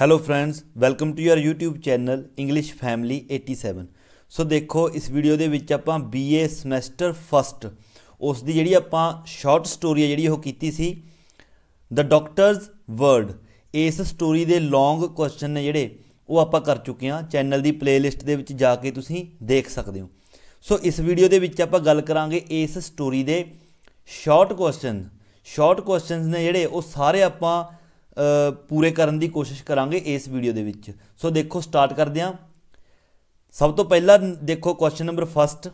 hello friends welcome to your YouTube channel English family 87 so ਦੇਖੋ ਇਸ video ਦੇ ਵਿੱਚ ਆਪਾਂ BA ਸਮੈਸਟਰ ਫਸਟ ਉਸ ਦੀ ਜਿਹੜੀ ਆਪਾਂ ਸ਼ਾਰਟ ਸਟੋਰੀ ਹੈ ਜਿਹੜੀ ਉਹ ਕੀਤੀ ਸੀ ਦ ਡਾਕਟਰਸ ਵਰਡ ਇਸ ਸਟੋਰੀ ਦੇ ਲੌਂਗ ਕੁਐਸਚਨ ਨੇ ਜਿਹੜੇ ਉਹ ਆਪਾਂ ਕਰ ਚੁੱਕੇ ਹਾਂ ਚੈਨਲ ਦੀ ਪਲੇਲਿਸਟ ਦੇ ਵਿੱਚ ਜਾ ਕੇ ਤੁਸੀਂ ਦੇਖ ਸਕਦੇ ਹੋ ਸੋ ਇਸ ਵੀਡੀਓ ਦੇ ਵਿੱਚ ਆਪਾਂ ਗੱਲ ਕਰਾਂਗੇ ਇਸ ਸਟੋਰੀ ਦੇ ਸ਼ਾਰਟ ਕੁਐਸਚਨ ਸ਼ਾਰਟ ਕੁਐਸਚਨਸ ਨੇ ਜਿਹੜੇ ਉਹ ਸਾਰੇ ਆਪਾਂ ਪੂਰੇ ਕਰਨ ਦੀ ਕੋਸ਼ਿਸ਼ ਕਰਾਂਗੇ ਇਸ ਵੀਡੀਓ ਦੇ ਵਿੱਚ ਸੋ ਦੇਖੋ ਸਟਾਰਟ ਕਰਦੇ ਹਾਂ ਸਭ ਤੋਂ ਪਹਿਲਾਂ ਦੇਖੋ question number 1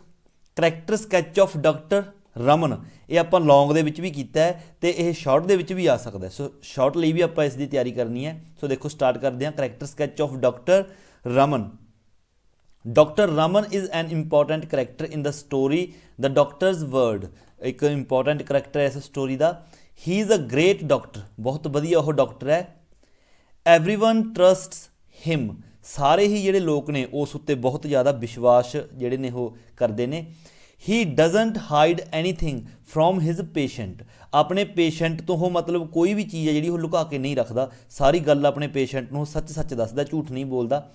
character sketch of doctor Raman ਇਹ ਆਪਾਂ ਲੌਂਗ ਦੇ ਵਿੱਚ ਵੀ ਕੀਤਾ ਹੈ ਤੇ ਇਹ ਸ਼ਾਰਟ ਦੇ ਵਿੱਚ ਵੀ ਆ ਸਕਦਾ ਹੈ ਸੋ ਸ਼ਾਰਟ ਲਈ ਵੀ ਆਪਾਂ ਇਸ ਦੀ ਤਿਆਰੀ ਕਰਨੀ ਹੈ ਸੋ ਦੇਖੋ ਸਟਾਰਟ ਕਰਦੇ ਹਾਂ character sketch of doctor Raman doctor Raman is an important character in the story the doctor's word ਇੱਕ ਇੰਪੋਰਟੈਂਟ ਕੈਰੈਕਟਰ ਐਸ ਸਟੋਰੀ ਦਾ ਹੀ ਇਜ਼ ਅ ਗ੍ਰੇਟ ਡਾਕਟਰ ਬਹੁਤ ਵਧੀਆ ਉਹ ਡਾਕਟਰ ਹੈ एवरीवन ਟਰਸਟਸ ਹਿਮ ਸਾਰੇ ਹੀ ਜਿਹੜੇ ਲੋਕ ਨੇ ਉਸ ਉੱਤੇ ਬਹੁਤ ਜ਼ਿਆਦਾ ਵਿਸ਼ਵਾਸ ਜਿਹੜੇ ਨੇ ਉਹ ਕਰਦੇ ਨੇ he doesn't hide anything from his patient ਆਪਣੇ ਪੇਸ਼ੈਂਟ ਤੋਂ ਉਹ ਮਤਲਬ ਕੋਈ ਵੀ ਚੀਜ਼ ਹੈ ਜਿਹੜੀ ਉਹ ਲੁਕਾ ਕੇ ਨਹੀਂ ਰੱਖਦਾ ਸਾਰੀ ਗੱਲ ਆਪਣੇ ਪੇਸ਼ੈਂਟ ਨੂੰ ਸੱਚ-ਸੱਚ ਦੱਸਦਾ ਝੂਠ ਨਹੀਂ ਬੋਲਦਾ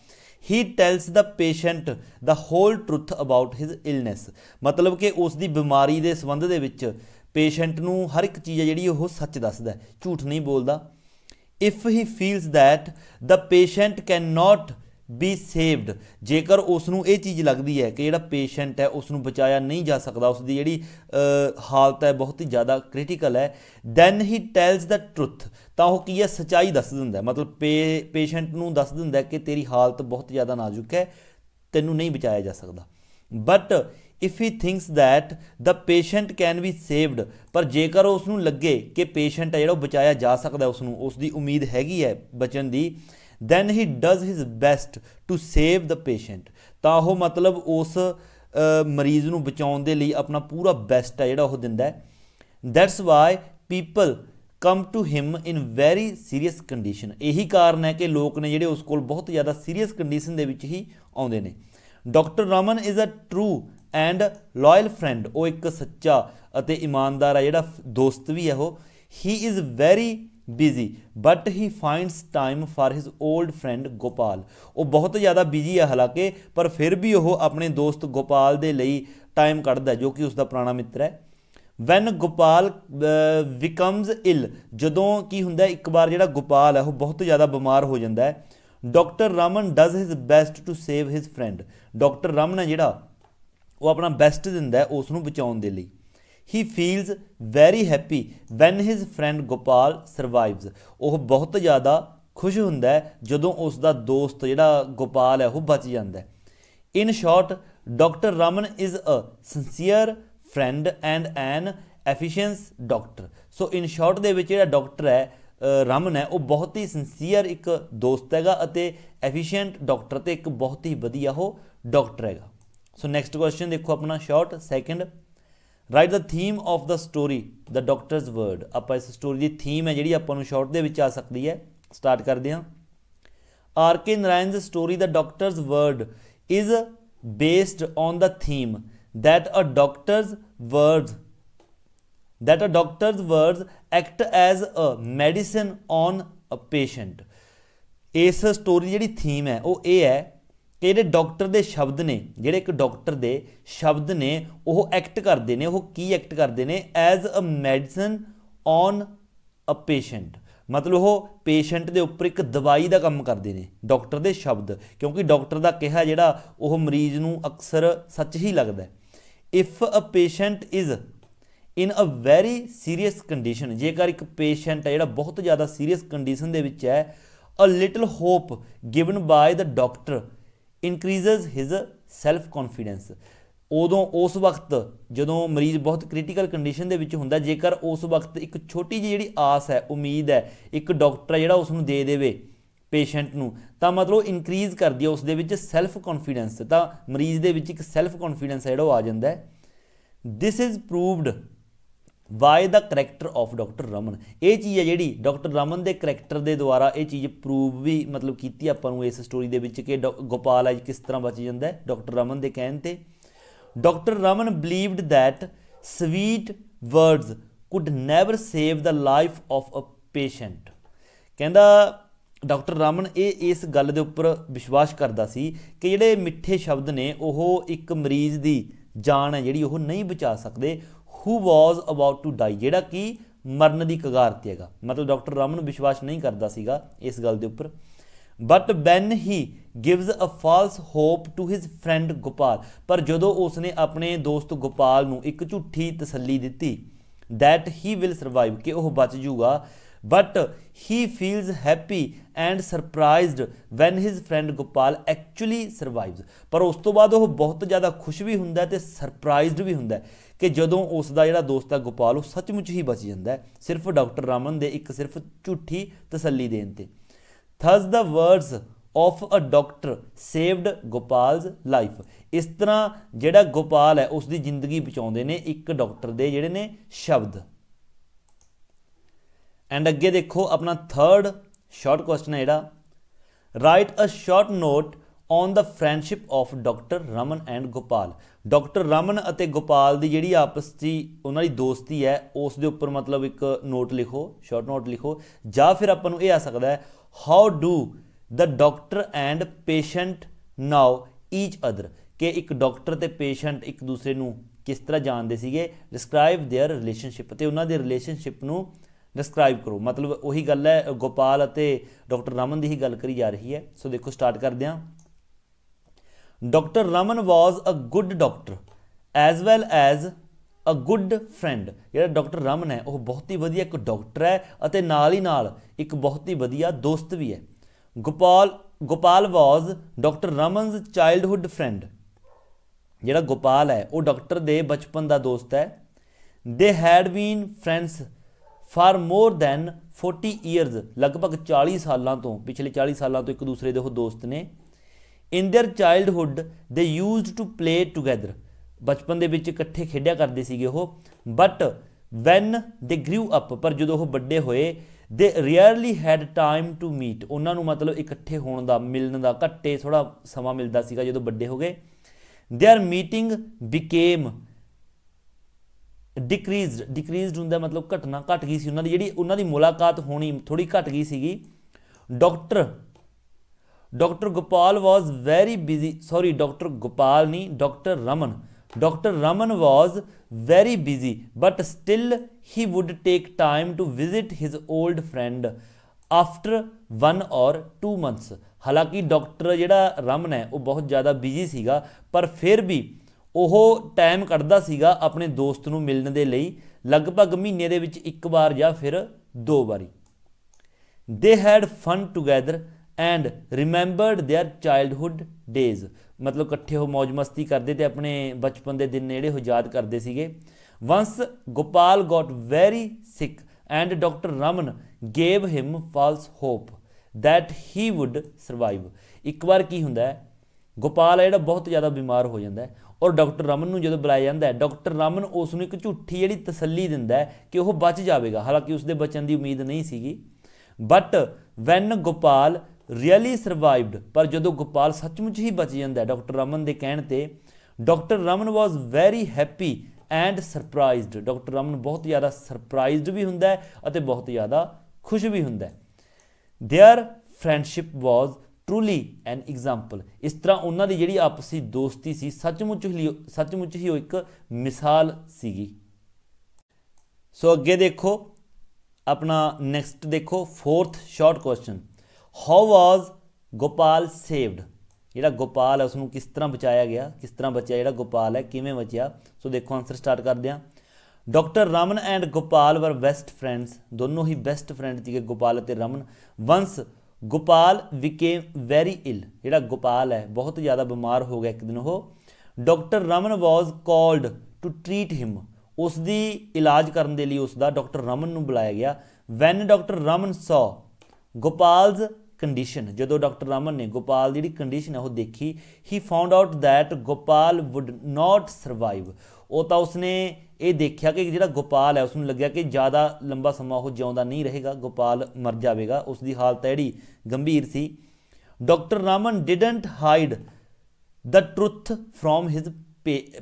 he tells the patient the whole truth about his illness ਮਤਲਬ ਕਿ ਉਸ ਦੀ ਬਿਮਾਰੀ ਦੇ ਸੰਬੰਧ ਦੇ ਵਿੱਚ ਪੇਸ਼ੈਂਟ ਨੂੰ ਹਰ ਇੱਕ ਚੀਜ਼ ਜਿਹੜੀ ਉਹ ਸੱਚ ਦੱਸਦਾ ਹੈ ਝੂਠ ਨਹੀਂ ਬੋਲਦਾ if he feels that the patient can not be saved ਜੇਕਰ ਉਸ ਨੂੰ ਇਹ ਚੀਜ਼ ਲੱਗਦੀ ਹੈ ਕਿ ਜਿਹੜਾ ਪੇਸ਼ੈਂਟ ਹੈ ਉਸ ਨੂੰ ਬਚਾਇਆ ਨਹੀਂ ਜਾ ਸਕਦਾ ਉਸ ਦੀ ਜਿਹੜੀ ਹਾਲਤ ਹੈ ਬਹੁਤ ਹੀ ਜ਼ਿਆਦਾ ਕ੍ਰਿਟੀਕਲ ਹੈ then he tells the truth ਤਾਂ ਉਹ ਕੀ ਹੈ ਸਚਾਈ ਦੱਸ ਦਿੰਦਾ ਮਤਲਬ ਪੇਸ਼ੈਂਟ ਨੂੰ ਦੱਸ ਦਿੰਦਾ ਕਿ ਤੇਰੀ ਹਾਲਤ ਬਹੁਤ ਜ਼ਿਆਦਾ ਨਾਜ਼ੁਕ ਹੈ ਤੈਨੂੰ ਨਹੀਂ ਬਚਾਇਆ ਜਾ ਸਕਦਾ but if he thinks that the patient can be saved ਪਰ ਜੇਕਰ ਉਸ ਨੂੰ ਲੱਗੇ ਕਿ ਪੇਸ਼ੈਂਟ ਹੈ ਜਿਹੜਾ ਬਚਾਇਆ ਜਾ ਸਕਦਾ ਉਸ ਨੂੰ ਉਸ ਦੀ ਉਮੀਦ ਹੈਗੀ ਹੈ ਬਚਨ ਦੀ then he does his best to save the patient ਤਾਂ ਉਹ ਮਤਲਬ ਉਸ ਮਰੀਜ਼ ਨੂੰ ਬਚਾਉਣ ਦੇ ਲਈ ਆਪਣਾ ਪੂਰਾ ਬੈਸਟ ਹੈ ਜਿਹੜਾ ਉਹ ਦਿੰਦਾ ਹੈ that's why people come to him in very serious condition ਇਹੀ ਕਾਰਨ ਹੈ ਕਿ ਲੋਕ ਨੇ ਜਿਹੜੇ ਉਸ ਕੋਲ ਬਹੁਤ ਜ਼ਿਆਦਾ ਸੀਰੀਅਸ ਕੰਡੀਸ਼ਨ ਦੇ ਵਿੱਚ ਹੀ ਆਉਂਦੇ ਨੇ doctor Raman is a true and loyal friend ਉਹ ਇੱਕ ਸੱਚਾ ਅਤੇ ਇਮਾਨਦਾਰ ਹੈ ਜਿਹੜਾ ਦੋਸਤ ਵੀ ਹੈ ਉਹ he is very busy but he finds time for his old friend Gopal ਉਹ ਬਹੁਤ ਜ਼ਿਆਦਾ ਬਿਜ਼ੀ ਹੈ ਹਾਲਾਂਕਿ ਪਰ ਫਿਰ ਵੀ ਉਹ ਆਪਣੇ ਦੋਸਤ ਗੋਪਾਲ ਦੇ ਲਈ ਟਾਈਮ ਕੱਢਦਾ ਜੋ ਕਿ ਉਸ ਦਾ ਪੁਰਾਣਾ ਮਿੱਤਰ ਹੈ ਵੈਨ ਗੋਪਾਲ ਬਿਕਮਸ ਇਲ ਜਦੋਂ ਕੀ ਹੁੰਦਾ ਇੱਕ ਵਾਰ ਜਿਹੜਾ ਗੋਪਾਲ ਹੈ ਉਹ ਬਹੁਤ ਜ਼ਿਆਦਾ ਬਿਮਾਰ ਹੋ ਜਾਂਦਾ ਹੈ doctor Raman does his best to save his friend doctor Raman ਹੈ ਜਿਹੜਾ ਉਹ ਆਪਣਾ ਬੈਸਟ ਦਿੰਦਾ ਹੈ ਉਸ ਨੂੰ ਬਚਾਉਣ ਦੇ ਲਈ he feels very happy when his friend Gopal survives ਉਹ ਬਹੁਤ ਜ਼ਿਆਦਾ ਖੁਸ਼ ਹੁੰਦਾ ਹੈ ਜਦੋਂ ਉਸ ਦਾ ਦੋਸਤ ਜਿਹੜਾ ਗੋਪਾਲ ਹੈ ਉਹ ਬਚ ਜਾਂਦਾ ਹੈ in short doctor Raman is a sincere friend and an efficient doctor so in short ਦੇ ਵਿੱਚ ਜਿਹੜਾ ਡਾਕਟਰ ਹੈ ਰਮਨ ਹੈ ਉਹ ਬਹੁਤ ਹੀ ਸਿੰਸੀਅਰ ਇੱਕ ਦੋਸਤ ਹੈਗਾ ਅਤੇ ਐਫੀਸ਼ੀਐਂਟ ਡਾਕਟਰ ਤੇ ਇੱਕ ਬਹੁਤ ਹੀ ਵਧੀਆ ਉਹ ਡਾਕਟਰ ਹੈਗਾ ਸੋ ਨੈਕਸਟ ਕੁਐਸਚਨ ਦੇਖੋ ਆਪਣਾ short second right the theme of the story the doctor's word ਆਪਾਂ ਇਸ ਸਟੋਰੀ ਦੀ ਥੀਮ ਹੈ ਜਿਹੜੀ ਆਪਾਂ ਨੂੰ ਸ਼ਾਰਟ ਦੇ ਵਿੱਚ ਆ ਸਕਦੀ ਹੈ ਸਟਾਰਟ ਕਰਦੇ ਹਾਂ ਆਰ ਕੇ ਦੀ story the doctor's word is based on the theme that a doctor's word that a doctor's word act as a medicine on a patient ਇਸ ਸਟੋਰੀ ਜਿਹੜੀ ਥੀਮ ਹੈ ਉਹ ਇਹ ਹੈ ਕਿ ਜਿਹੜੇ ਡਾਕਟਰ ਦੇ ਸ਼ਬਦ ਨੇ ਜਿਹੜੇ ਇੱਕ ਡਾਕਟਰ ਦੇ ਸ਼ਬਦ ਨੇ ਉਹ ਐਕਟ ਕਰਦੇ ਨੇ ਉਹ ਕੀ ਐਕਟ ਕਰਦੇ ਨੇ as a medicine on a patient ਮਤਲਬ ਉਹ ਪੇਸ਼ੈਂਟ ਦੇ ਉੱਪਰ ਇੱਕ ਦਵਾਈ ਦਾ ਕੰਮ ਕਰਦੇ ਨੇ ਡਾਕਟਰ ਦੇ ਸ਼ਬਦ ਕਿਉਂਕਿ ਡਾਕਟਰ ਦਾ ਕਿਹਾ ਜਿਹੜਾ ਉਹ ਮਰੀਜ਼ ਨੂੰ ਅਕਸਰ ਸੱਚ ਹੀ ਲੱਗਦਾ ਹੈ if a patient is in a very serious condition ਜੇਕਰ ਇੱਕ ਪੇਸ਼ੈਂਟ ਹੈ ਜਿਹੜਾ ਬਹੁਤ ਜ਼ਿਆਦਾ ਸੀਰੀਅਸ ਕੰਡੀਸ਼ਨ ਦੇ ਵਿੱਚ ਹੈ a little hope given by the doctor increases his self confidence ਉਦੋਂ ਉਸ ਵਕਤ ਜਦੋਂ ਮਰੀਜ਼ ਬਹੁਤ ਕ੍ਰਿਟੀਕਲ ਕੰਡੀਸ਼ਨ ਦੇ ਵਿੱਚ ਹੁੰਦਾ ਜੇਕਰ ਉਸ ਵਕਤ ਇੱਕ ਛੋਟੀ ਜਿਹੀ ਜਿਹੜੀ ਆਸ ਹੈ ਉਮੀਦ ਹੈ ਇੱਕ ਡਾਕਟਰ ਜਿਹੜਾ ਉਸ ਨੂੰ ਦੇ ਦੇਵੇ ਪੇਸ਼ੈਂਟ ਨੂੰ ਤਾਂ ਮਤਲਬ ਇਨਕਰੀਜ਼ ਕਰਦੀ ਹੈ ਉਸ ਦੇ ਵਿੱਚ ਸੈਲਫ ਕੌਨਫੀਡੈਂਸ ਤਾਂ ਮਰੀਜ਼ ਦੇ ਵਿੱਚ ਇੱਕ ਸੈਲਫ ਕੌਨਫੀਡੈਂਸ ਜਿਹੜਾ ਉਹ ਆ ਜਾਂਦਾ ਹੈ this is proved by the character of doctor Raman ਇਹ ਚੀਜ਼ ਹੈ ਜਿਹੜੀ ਡਾਕਟਰ ਰਮਨ ਦੇ ਕੈਰੈਕਟਰ ਦੇ ਦੁਆਰਾ ਇਹ ਚੀਜ਼ ਪ੍ਰੂਵ ਵੀ ਮਤਲਬ ਕੀਤੀ ਆਪਾਂ ਨੂੰ ਇਸ ਸਟੋਰੀ ਦੇ ਵਿੱਚ ਕਿ ਗੋਪਾਲ ਅਜ ਕਿਸ ਤਰ੍ਹਾਂ ਬਚ ਜਾਂਦਾ ਹੈ ਡਾਕਟਰ ਰਮਨ ਦੇ ਕਹਿਣ ਤੇ doctor Raman believed that sweet words could never save the life of a patient ਕਹਿੰਦਾ ਡਾਕਟਰ ਰਮਨ ਇਹ ਇਸ ਗੱਲ ਦੇ ਉੱਪਰ ਵਿਸ਼ਵਾਸ ਕਰਦਾ ਸੀ ਕਿ ਜਿਹੜੇ ਮਿੱਠੇ ਸ਼ਬਦ ਨੇ ਉਹ ਇੱਕ ਮਰੀਜ਼ ਦੀ ਜਾਨ ਹੈ ਜਿਹੜੀ ਉਹ ਨਹੀਂ ਬਚਾ ਸਕਦੇ ਹੂ ਵਾਸ ਅਬਾਊਟ ਟੂ ਡਾਈ ਜਿਹੜਾ ਕਿ ਮਰਨ ਦੀ ਕਗਾਰ ਤੇ ਹੈਗਾ ਮਤਲਬ ਡਾਕਟਰ ਰਾਮਨ ਵਿਸ਼ਵਾਸ ਨਹੀਂ ਕਰਦਾ ਸੀਗਾ ਇਸ ਗੱਲ ਦੇ ਉੱਪਰ but when he gives a false hope to his friend Gopal ਪਰ ਜਦੋਂ ਉਸਨੇ ਆਪਣੇ ਦੋਸਤ ਗੋਪਾਲ ਨੂੰ ਇੱਕ ਝੂਠੀ ਤਸੱਲੀ ਦਿੱਤੀ ਦੈਟ ਹੀ ਵਿਲ ਸਰਵਾਈਵ ਕਿ ਉਹ ਬਚ ਜਾਊਗਾ but he feels happy and surprised when his friend Gopal actually survives ਪਰ ਉਸ ਤੋਂ ਬਾਅਦ ਉਹ ਬਹੁਤ ਜ਼ਿਆਦਾ ਖੁਸ਼ ਵੀ ਹੁੰਦਾ ਤੇ ਸਰਪ੍ਰਾਈਜ਼ਡ ਵੀ ਹੁੰਦਾ ਕਿ ਜਦੋਂ ਉਸ ਦਾ ਜਿਹੜਾ ਦੋਸਤ ਹੈ ਗੋਪਾਲ ਉਹ ਸੱਚਮੁੱਚ ਹੀ ਬਚ ਜਾਂਦਾ ਹੈ ਸਿਰਫ ਡਾਕਟਰ ਰਾਮਨ ਦੇ ਇੱਕ ਸਿਰਫ ਝੂਠੀ ਤਸੱਲੀ ਦੇਣ ਤੇ thus the words of a doctor saved Gopal's life ਇਸ ਤਰ੍ਹਾਂ ਜਿਹੜਾ ਗੋਪਾਲ ਹੈ ਉਸ ਦੀ ਜ਼ਿੰਦਗੀ ਬਚਾਉਂਦੇ ਨੇ ਇੱਕ ਡਾਕਟਰ ਦੇ ਜਿਹੜੇ ਨੇ ਸ਼ਬਦ ਐਂਡ ਅੱਗੇ ਦੇਖੋ ਆਪਣਾ ਥਰਡ ਸ਼ਾਰਟ ਕੁਐਸਚਨ ਹੈ ਜਿਹੜਾ write a short note on the friendship of doctor Raman and Gopal doctor Raman ਅਤੇ ਗੋਪਾਲ ਦੀ ਜਿਹੜੀ ਆਪਸ ਦੀ ਉਹਨਾਂ ਦੀ ਦੋਸਤੀ ਹੈ ਉਸ ਦੇ ਉੱਪਰ ਮਤਲਬ ਇੱਕ ਨੋਟ ਲਿਖੋ ਸ਼ਾਰਟ ਨੋਟ ਲਿਖੋ ਜਾਂ ਫਿਰ ਆਪਾਂ ਨੂੰ ਇਹ ਆ ਸਕਦਾ ਹੈ how do the doctor and patient know each other ਕਿ ਇੱਕ ਡਾਕਟਰ ਤੇ ਪੇਸ਼ੈਂਟ ਇੱਕ ਦੂਸਰੇ ਨੂੰ ਕਿਸ ਤਰ੍ਹਾਂ ਜਾਣਦੇ ਸੀਗੇ ਡਿਸਕ੍ਰਾਈਬ देयर ਰਿਲੇਸ਼ਨਸ਼ਿਪ ਤੇ ਉਹਨਾਂ ਦੇ ਰਿਲੇਸ਼ਨਸ਼ਿਪ ਨੂੰ ਡਿਸਕ੍ਰਾਈਬ ਕਰੋ ਮਤਲਬ ਉਹੀ ਗੱਲ ਹੈ ਗੋਪਾਲ ਅਤੇ ਡਾਕਟਰ ਰਮਨ ਦੀ ਹੀ ਗੱਲ ਕਰੀ ਜਾ ਰਹੀ ਹੈ ਸੋ ਦੇਖੋ ਸਟਾਰਟ ਕਰਦੇ ਹਾਂ doctor Raman was a good doctor as well as a good friend ਜਿਹੜਾ ਡਾਕਟਰ ਰਮਨ ਹੈ ਉਹ ਬਹੁਤ ਹੀ ਵਧੀਆ ਇੱਕ ਡਾਕਟਰ ਹੈ ਅਤੇ ਨਾਲ ਹੀ ਨਾਲ ਇੱਕ ਬਹੁਤ ਹੀ ਵਧੀਆ ਦੋਸਤ ਵੀ ਹੈ Gopal Gopal was doctor Raman's childhood friend ਜਿਹੜਾ ਗੋਪਾਲ ਹੈ ਉਹ ਡਾਕਟਰ ਦੇ ਬਚਪਨ ਦਾ ਦੋਸਤ ਹੈ they had been friends for more than 40 years ਲਗਭਗ 40 ਸਾਲਾਂ ਤੋਂ ਪਿਛਲੇ 40 ਸਾਲਾਂ ਤੋਂ ਇੱਕ ਦੂਸਰੇ ਦੇ ਉਹ ਦੋਸਤ ਨੇ in their childhood they used to play together ਬਚਪਨ ਦੇ ਵਿੱਚ ਇਕੱਠੇ ਖੇਡਿਆ ਕਰਦੇ ਸੀਗੇ ਉਹ ਬਟ ਵੈਨ ਦੇ ਗ੍ਰੀਵ ਅਪ ਪਰ ਜਦੋਂ ਉਹ ਵੱਡੇ ਹੋਏ they rarely had time to meet ਉਹਨਾਂ ਨੂੰ ਮਤਲਬ ਇਕੱਠੇ ਹੋਣ ਦਾ ਮਿਲਣ ਦਾ ਘੱਟੇ ਥੋੜਾ ਸਮਾਂ ਮਿਲਦਾ ਸੀਗਾ ਜਦੋਂ ਵੱਡੇ ਹੋ ਗਏ their meeting became decreased decreased ਹੁੰਦਾ ਮਤਲਬ ਘਟਨਾ ਘਟ ਗਈ ਸੀ ਉਹਨਾਂ ਦੀ ਜਿਹੜੀ ਉਹਨਾਂ ਦੀ ਮੁਲਾਕਾਤ ਹੋਣੀ ਥੋੜੀ ਘਟ ਗਈ ਸੀਗੀ doctor doctor Gopal was very busy sorry doctor Gopal ਨਹੀਂ doctor Raman doctor Raman was very busy but still he would take time to visit his old friend after 1 or 2 months ਹਾਲਾਂਕਿ ਡਾਕਟਰ ਜਿਹੜਾ ਰਮਨ ਹੈ ਉਹ ਬਹੁਤ ਜ਼ਿਆਦਾ ਬਿਜ਼ੀ ਸੀਗਾ ਪਰ ਫਿਰ ਵੀ ਉਹ ਟਾਈਮ ਕੱਢਦਾ ਸੀਗਾ ਆਪਣੇ ਦੋਸਤ ਨੂੰ ਮਿਲਣ ਦੇ ਲਈ ਲਗਭਗ ਮਹੀਨੇ ਦੇ ਵਿੱਚ ਇੱਕ ਵਾਰ ਜਾਂ ਫਿਰ ਦੋ ਵਾਰੀ they had fun together and remembered their childhood days ਮਤਲਬ ਇਕੱਠੇ ਹੋ ਮौज-ਮਸਤੀ ਕਰਦੇ ਤੇ ਆਪਣੇ ਬਚਪਨ ਦੇ ਦਿਨ ਜਿਹੜੇ ਉਹ ਯਾਦ ਕਰਦੇ ਸੀਗੇ once Gopal got very sick and doctor Raman gave him false hope that he would survive ਇੱਕ ਵਾਰ ਕੀ ਹੁੰਦਾ ਹੈ ਗੋਪਾਲ ਜਿਹੜਾ ਬਹੁਤ ਜ਼ਿਆਦਾ ਬਿਮਾਰ ਹੋ ਜਾਂਦਾ ਹੈ ਔਰ ਡਾਕਟਰ ਰਮਨ ਨੂੰ ਜਦੋਂ ਬੁਲਾਇਆ ਜਾਂਦਾ ਹੈ ਡਾਕਟਰ ਰਮਨ ਉਸ ਨੂੰ ਇੱਕ ਝੂਠੀ ਜਿਹੜੀ ਤਸੱਲੀ ਦਿੰਦਾ ਹੈ ਕਿ ਉਹ ਬਚ ਜਾਵੇਗਾ ਹਾਲਾਂਕਿ ਉਸ ਦੇ ਬਚਣ ਦੀ ਉਮੀਦ ਨਹੀਂ ਸੀਗੀ but when Gopal really survived ਪਰ ਜਦੋਂ ਗੋਪਾਲ ਸੱਚਮੁੱਚ ਹੀ ਬਚ ਜਾਂਦਾ ਹੈ ਡਾਕਟਰ ਰਮਨ ਦੇ ਕਹਿਣ ਤੇ doctor Raman was very happy and surprised doctor Raman ਬਹੁਤ ਜ਼ਿਆਦਾ ਸਰਪ੍ਰਾਈਜ਼ਡ ਵੀ ਹੁੰਦਾ ਹੈ ਅਤੇ ਬਹੁਤ ਜ਼ਿਆਦਾ ਖੁਸ਼ ਵੀ ਹੁੰਦਾ ਹੈ their friendship was truly an example ਇਸ ਤਰ੍ਹਾਂ ਉਹਨਾਂ ਦੀ ਜਿਹੜੀ ਆਪਸੀ ਦੋਸਤੀ ਸੀ ਸੱਚਮੁੱਚ ਹੀ ਸੱਚਮੁੱਚ ਹੀ ਉਹ ਇੱਕ ਮਿਸਾਲ ਸੀਗੀ ਸੋ ਅੱਗੇ ਦੇਖੋ ਆਪਣਾ ਨੈਕਸਟ ਦੇਖੋ fourth short question how was Gopal saved ਜਿਹੜਾ ਗੋਪਾਲ ਉਸ ਨੂੰ ਕਿਸ ਤਰ੍ਹਾਂ ਬਚਾਇਆ ਗਿਆ ਕਿਸ ਤਰ੍ਹਾਂ ਬਚਿਆ ਜਿਹੜਾ ਗੋਪਾਲ ਹੈ ਕਿਵੇਂ ਬਚਿਆ ਸੋ ਦੇਖੋ ਆਨਸਰ ਸਟਾਰਟ ਕਰਦੇ ਆ ਡਾਕਟਰ ਰਮਨ ਐਂਡ ਗੋਪਾਲ ਵਰ ਬੈਸਟ ਫਰੈਂਡਸ ਦੋਨੋਂ ਹੀ ਬੈਸਟ ਫਰੈਂਡ ਸੀਗੇ ਗੋਪਾਲ ਅਤੇ Raman once Gopal became very ill ਜਿਹੜਾ ਗੋਪਾਲ ਹੈ ਬਹੁਤ ਜ਼ਿਆਦਾ ਬਿਮਾਰ ਹੋ ਗਿਆ ਇੱਕ ਦਿਨ ਉਹ doctor Raman was called to treat him ਉਸ ਦੀ ਇਲਾਜ ਕਰਨ ਦੇ ਲਈ ਉਸ ਦਾ ਡਾਕਟਰ ਰਮਨ ਨੂੰ ਬੁਲਾਇਆ ਗਿਆ van doctor Raman so Gopal's condition ਜਦੋਂ ਡਾਕਟਰ ਰਾਮਨ ਨੇ ਗੋਪਾਲ ਦੀ ਜਿਹੜੀ ਕੰਡੀਸ਼ਨ ਹੈ ਉਹ ਦੇਖੀ ਹੀ found out that Gopal would not survive ਉਹ ਤਾਂ ਉਸਨੇ ਇਹ ਦੇਖਿਆ ਕਿ ਜਿਹੜਾ ਗੋਪਾਲ ਹੈ ਉਸ ਨੂੰ ਲੱਗਿਆ ਕਿ ਜ਼ਿਆਦਾ ਲੰਬਾ ਸਮਾਂ ਉਹ ਜਿਉਂਦਾ ਨਹੀਂ ਰਹੇਗਾ ਗੋਪਾਲ ਮਰ ਜਾਵੇਗਾ ਉਸ ਦੀ ਹਾਲਤ ਐੜੀ ਗੰਭੀਰ ਸੀ doctor Raman didn't hide the truth from his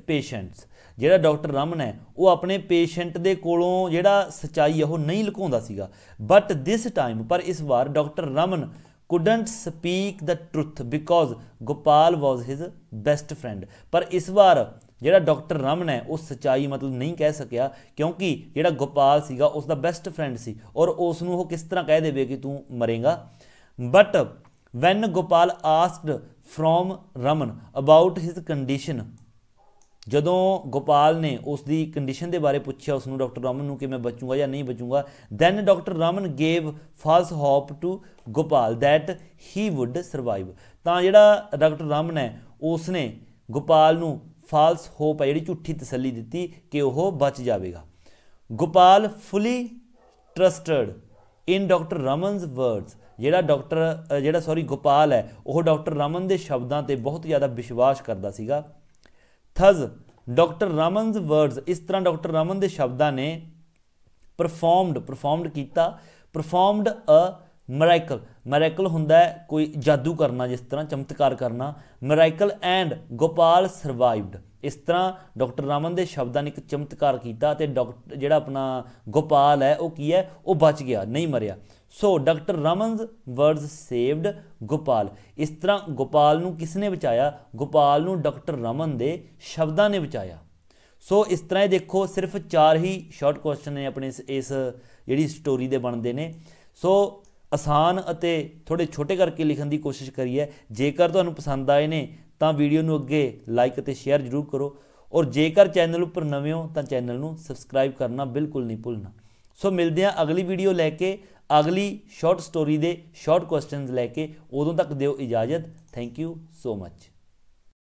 patients ਜਿਹੜਾ ਡਾਕਟਰ ਰਮਨ ਹੈ ਉਹ ਆਪਣੇ ਪੇਸ਼ੈਂਟ ਦੇ ਕੋਲੋਂ ਜਿਹੜਾ ਸਚਾਈ ਉਹ ਨਹੀਂ ਲੁਕਾਉਂਦਾ ਸੀਗਾ ਬਟ ਥਿਸ ਟਾਈਮ ਪਰ ਇਸ ਵਾਰ doctor Raman couldn't speak the truth because Gopal was his best friend ਪਰ ਇਸ ਵਾਰ ਜਿਹੜਾ ਡਾਕਟਰ ਰਮਨ ਹੈ ਉਹ ਸਚਾਈ ਮਤਲਬ ਨਹੀਂ ਕਹਿ ਸਕਿਆ ਕਿਉਂਕਿ ਜਿਹੜਾ ਗੋਪਾਲ ਸੀਗਾ ਉਸ ਦਾ ਬੈਸਟ ਫਰੈਂਡ ਸੀ ਔਰ ਉਸ ਨੂੰ ਉਹ ਕਿਸ ਤਰ੍ਹਾਂ ਕਹਿ ਦੇਵੇ ਕਿ ਤੂੰ ਮਰੇਗਾ but when Gopal asked from Raman about his condition ਜਦੋਂ ਗੋਪਾਲ ਨੇ ਉਸ ਦੀ ਕੰਡੀਸ਼ਨ ਦੇ ਬਾਰੇ ਪੁੱਛਿਆ ਉਸ ਨੂੰ ਡਾਕਟਰ ਰਮਨ ਨੂੰ ਕਿ ਮੈਂ ਬਚੂੰਗਾ ਜਾਂ ਨਹੀਂ ਬਚੂੰਗਾ then doctor Raman gave false hope to Gopal that he would survive ਤਾਂ ਜਿਹੜਾ ਡਾਕਟਰ ਰਮਨ ਹੈ ਉਸ ਨੇ ਗੋਪਾਲ ਨੂੰ ਫਾਲਸ ਹੋਪ ਹੈ ਜਿਹੜੀ ਝੂਠੀ ਤਸੱਲੀ ਦਿੱਤੀ ਕਿ ਉਹ ਬਚ ਜਾਵੇਗਾ Gopal fully trusted in doctor Raman's words ਜਿਹੜਾ ਡਾਕਟਰ ਜਿਹੜਾ ਸੌਰੀ ਗੋਪਾਲ ਹੈ ਉਹ ਡਾਕਟਰ ਰਮਨ ਦੇ ਸ਼ਬਦਾਂ ਤੇ ਬਹੁਤ ਜ਼ਿਆਦਾ ਵਿਸ਼ਵਾਸ ਕਰਦਾ ਸੀਗਾ ਥਜ਼ ਡਾਕਟਰ ਰਮਨਸ ਵਰਡਸ ਇਸ ਤਰ੍ਹਾਂ ਡਾਕਟਰ ਰਮਨ ਦੇ ਸ਼ਬਦਾਂ ਨੇ ਪਰਫਾਰਮਡ ਪਰਫਾਰਮਡ ਕੀਤਾ ਪਰਫਾਰਮਡ ਅ ਮਿਰੈਕਲ ਮਿਰੈਕਲ ਹੁੰਦਾ ਹੈ ਕੋਈ ਜਾਦੂ ਕਰਨਾ ਜਿਸ ਤਰ੍ਹਾਂ ਚਮਤਕਾਰ ਕਰਨਾ ਮਿਰੈਕਲ ਐਂਡ ਗੋਪਾਲ ਸਰਵਾਈਵਡ ਇਸ ਤਰ੍ਹਾਂ ਡਾਕਟਰ ਰਮਨ ਦੇ ਸ਼ਬਦਾਂ ਨੇ ਇੱਕ ਚਮਤਕਾਰ ਕੀਤਾ ਤੇ ਡਾਕਟਰ ਜਿਹੜਾ ਆਪਣਾ ਗੋਪਾਲ ਹੈ ਉਹ ਕੀ ਹੈ ਉਹ ਬਚ ਗਿਆ ਨਹੀਂ ਮਰਿਆ so doctor Raman's words saved Gopal ਇਸ ਤਰ੍ਹਾਂ ਗੋਪਾਲ ਨੂੰ ਕਿਸ ਨੇ ਬਚਾਇਆ ਗੋਪਾਲ ਨੂੰ ਡਾਕਟਰ ਰਮਨ ਦੇ ਸ਼ਬਦਾਂ ਨੇ ਬਚਾਇਆ ਸੋ ਇਸ ਤਰ੍ਹਾਂ ਇਹ ਦੇਖੋ ਸਿਰਫ ਚਾਰ ਹੀ ਸ਼ਾਰਟ ਕੁਐਸਚਨ ਨੇ ਆਪਣੇ ਇਸ ਜਿਹੜੀ ਸਟੋਰੀ ਦੇ ਬਣਦੇ ਨੇ ਸੋ ਆਸਾਨ ਅਤੇ ਥੋੜੇ ਛੋਟੇ ਕਰਕੇ ਲਿਖਣ ਦੀ ਕੋਸ਼ਿਸ਼ ਕਰੀਏ ਜੇਕਰ ਤੁਹਾਨੂੰ ਪਸੰਦ ਆਏ ਨੇ ਤਾਂ ਵੀਡੀਓ ਨੂੰ ਅੱਗੇ ਲਾਈਕ ਅਤੇ ਸ਼ੇਅਰ ਜ਼ਰੂਰ ਕਰੋ ਔਰ ਜੇਕਰ ਚੈਨਲ ਉੱਪਰ ਨਵੇਂ ਹੋ ਤਾਂ ਚੈਨਲ ਨੂੰ ਸਬਸਕ੍ਰਾਈਬ ਕਰਨਾ ਬਿਲਕੁਲ ਨਹੀਂ ਭੁੱਲਣਾ ਸੋ ਮਿਲਦੇ ਹਾਂ ਅਗਲੀ ਵੀਡੀਓ ਲੈ ਕੇ ਅਗਲੀ ਸ਼ਾਰਟ ਸਟੋਰੀ ਦੇ ਸ਼ਾਰਟ ਕੁਐਸਚਨਸ ਲੈ ਕੇ ਉਦੋਂ ਤੱਕ ਦਿਓ ਇਜਾਜ਼ਤ ਥੈਂਕ ਯੂ ਸੋ ਮੱਚ